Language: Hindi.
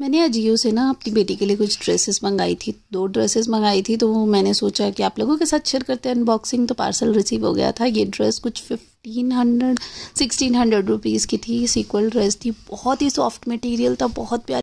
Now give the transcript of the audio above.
मैंने अजियो से ना अपनी बेटी के लिए कुछ ड्रेसेस मंगाई थी दो ड्रेसेस मंगाई थी तो मैंने सोचा कि आप लोगों के साथ शेयर करते हैं अनबॉक्सिंग तो पार्सल रिसीव हो गया था ये ड्रेस कुछ fifteen hundred sixteen hundred rupees की थी सीक्वल ड्रेस थी बहुत ही सॉफ्ट मटेरियल था बहुत प्यार